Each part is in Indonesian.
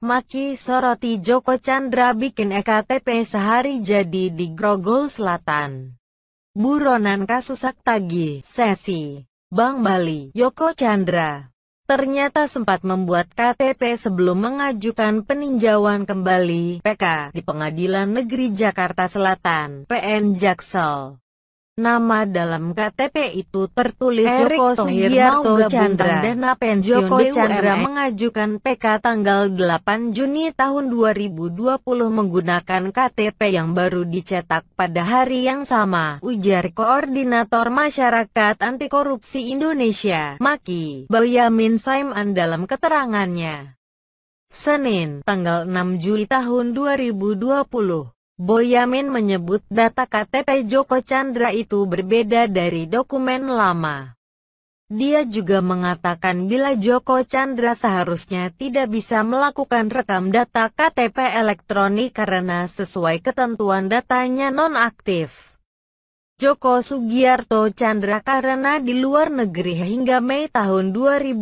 Maki soroti Joko Chandra bikin EKTP sehari jadi di Grogol Selatan. Buronan kasusak tagi, sesi. Bang Bali, Joko Chandra. Ternyata sempat membuat KTP sebelum mengajukan peninjauan kembali, PK, di Pengadilan Negeri Jakarta Selatan, PN Jaksel. Nama dalam KTP itu tertulis Erick Joko Sugiarto Chandra dan Joko Chandra UMX. mengajukan PK tanggal 8 Juni tahun 2020 menggunakan KTP yang baru dicetak pada hari yang sama, ujar Koordinator Masyarakat Anti Korupsi Indonesia, Maki Boyamin Saiman dalam keterangannya. Senin, tanggal 6 Juli tahun 2020. Boyamin menyebut data KTP Joko Chandra itu berbeda dari dokumen lama. Dia juga mengatakan bila Joko Chandra seharusnya tidak bisa melakukan rekam data KTP elektronik karena sesuai ketentuan datanya nonaktif. Joko Sugiarto Chandra karena di luar negeri hingga Mei tahun 2020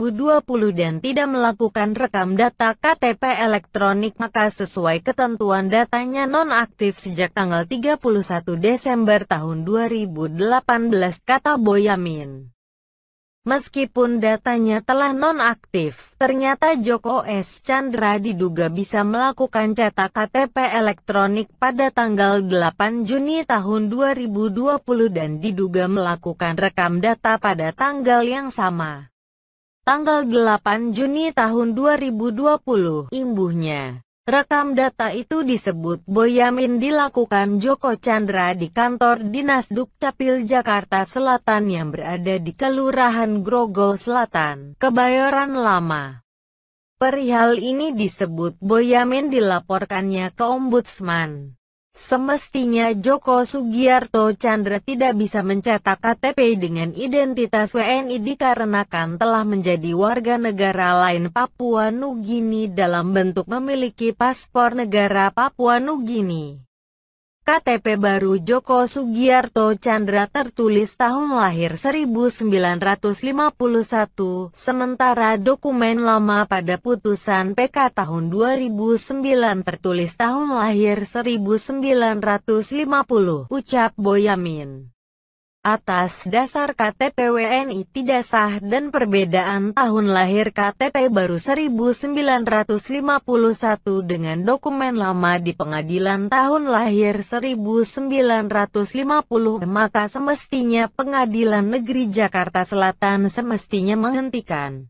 dan tidak melakukan rekam data KTP elektronik maka sesuai ketentuan datanya nonaktif sejak tanggal 31 Desember tahun 2018 kata Boyamin. Meskipun datanya telah nonaktif, ternyata Joko S. Chandra diduga bisa melakukan cetak KTP elektronik pada tanggal 8 Juni tahun 2020 dan diduga melakukan rekam data pada tanggal yang sama. Tanggal 8 Juni tahun 2020, imbuhnya. Rekam data itu disebut Boyamin dilakukan Joko Chandra di kantor Dinas Dukcapil Jakarta Selatan yang berada di Kelurahan Grogol Selatan, Kebayoran Lama. Perihal ini disebut Boyamin dilaporkannya ke Ombudsman. Semestinya Joko Sugiarto Chandra tidak bisa mencetak KTP dengan identitas WNI dikarenakan telah menjadi warga negara lain Papua Nugini dalam bentuk memiliki paspor negara Papua Nugini. KTP baru Joko Sugiyarto Chandra tertulis tahun lahir 1951, sementara dokumen lama pada putusan PK tahun 2009 tertulis tahun lahir 1950, ucap Boyamin atas dasar KTP WNI tidak sah dan perbedaan tahun lahir KTP baru 1951 dengan dokumen lama di pengadilan tahun lahir 1950 maka semestinya pengadilan negeri Jakarta Selatan semestinya menghentikan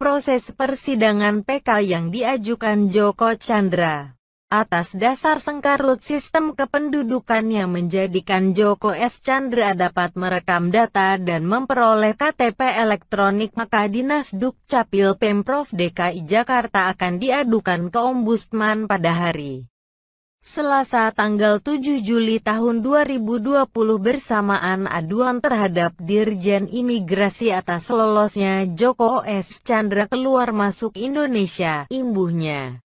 proses persidangan PK yang diajukan Joko Chandra atas dasar sengkarut sistem kependudukan yang menjadikan Joko S. Chandra dapat merekam data dan memperoleh KTP elektronik maka Dinas Dukcapil Pemprov DKI Jakarta akan diadukan ke Ombudsman pada hari Selasa tanggal 7 Juli tahun 2020 bersamaan aduan terhadap Dirjen Imigrasi atas lolosnya Joko S. Chandra keluar masuk Indonesia, imbuhnya.